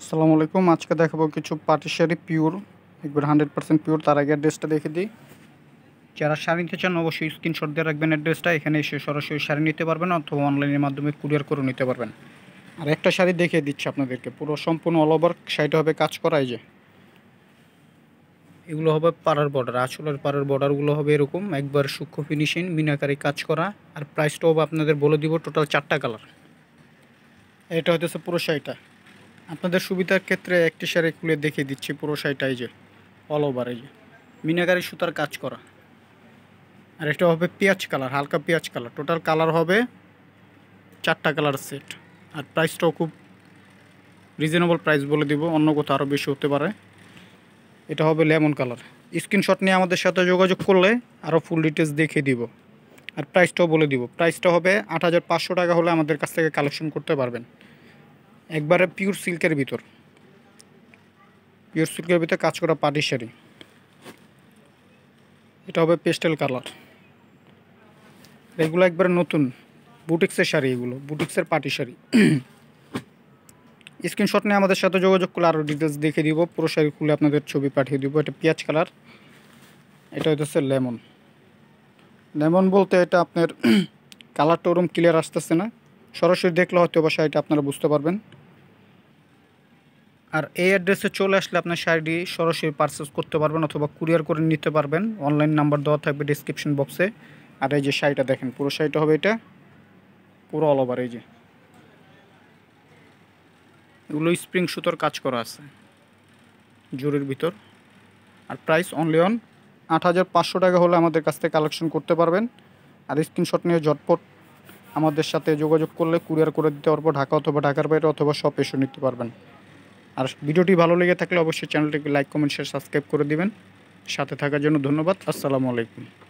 আসসালামু আলাইকুম আজকে দেখাবো কিছু পাটি শাড়ি পিওর একবার হান্ড্রেড পার্সেন্ট পিওর তার আগে অ্যাড্রেসটা দেখে দিই যারা শাড়ি নিতে চান অবশ্যই স্ক্রিনশট দিয়ে রাখবেন অ্যাড্রেসটা এখানে এসে সরাসরি শাড়ি নিতে পারবেন অথবা অনলাইনের মাধ্যমে কুরিয়ার করে নিতে পারবেন আর একটা শাড়ি দেখিয়ে দিচ্ছি আপনাদেরকে পুরো সম্পূর্ণ অল ওভার শাড়িটা হবে কাজ করাই যে এগুলো হবে পাড়ার বর্ডার আসলের পাড়ার বর্ডারগুলো হবে এরকম একবার সূক্ষ্ম ফিনিশিং মিনাকারি কাজ করা আর প্রাইসটাও আপনাদের বলে দিব টোটাল চারটা কালার এটা হতেছে পুরো শাড়িটা আপনাদের সুবিধার ক্ষেত্রে একটি শাড়ি খুলে দেখিয়ে দিচ্ছি পুরো শাড়িটাই যে অল ওভার এই যে মিনাকারি সুতার কাজ করা আর এটা হবে পেঁয়াজ কালার হালকা পেঁয়াজ কালার টোটাল কালার হবে চারটা কালার সেট আর প্রাইসটাও খুব রিজনেবল প্রাইস বলে দিব অন্য কোথাও আরও বেশি হতে পারে এটা হবে লেমন কালার স্ক্রিনশট নিয়ে আমাদের সাথে যোগাযোগ করলে আরও ফুল ডিটেলস দেখিয়ে দিব আর প্রাইসটাও বলে দিব প্রাইসটা হবে আট টাকা হলে আমাদের কাছ থেকে কালেকশন করতে পারবেন একবারে পিওর সিল্কের ভিতর পিওর সিল্কের ভিতরে কাজ করা পাটি শাড়ি এটা হবে পেস্টেল কালার এগুলো একবারে নতুন বুটিক্সের শাড়ি এগুলো বুটিক্সের পাটি শাড়ি স্ক্রিনশট নিয়ে আমাদের সাথে যোগাযোগ করলে আরও ডিটেলস দেখে দিব পুরো শাড়ি খুলে আপনাদের ছবি পাঠিয়ে দিব এটা পেঁয়াজ কালার এটা হচ্ছে লেমন লেমন বলতে এটা আপনার কালারটা ওরম ক্লিয়ার আসতেছে না সরাসরি দেখলে হয়তো বা শাড়িটা আপনারা বুঝতে পারবেন আর এই অ্যাড্রেসে চলে আসলে আপনার শাড়িটি সরাসরি পারচেস করতে পারবেন অথবা কুরিয়ার করে নিতে পারবেন অনলাইন নাম্বার দেওয়া থাকবে ডিসক্রিপশন বক্সে আর এই যে শাড়িটা দেখেন পুরো শাড়িটা হবে এটা পুরো অল ওভার এই যে এগুলো স্প্রিং সুতোর কাজ করা আছে জুরির ভিতর আর প্রাইস অনলি অন আট হাজার পাঁচশো টাকা হলে আমাদের কাছ থেকে কালেকশন করতে পারবেন আর স্ক্রিনশট নিয়ে ঝটপট আমাদের সাথে যোগাযোগ করলে কুরিয়ার করে দিতে পারবো ঢাকা অথবা ঢাকার বাইরে অথবা সব এসে নিতে পারবেন আর ভিডিওটি ভালো লেগে থাকলে অবশ্যই চ্যানেলটিকে লাইক কমেন্ট শেয়ার সাবস্ক্রাইব করে দিবেন সাথে থাকার জন্য ধন্যবাদ আসসালামু আলাইকুম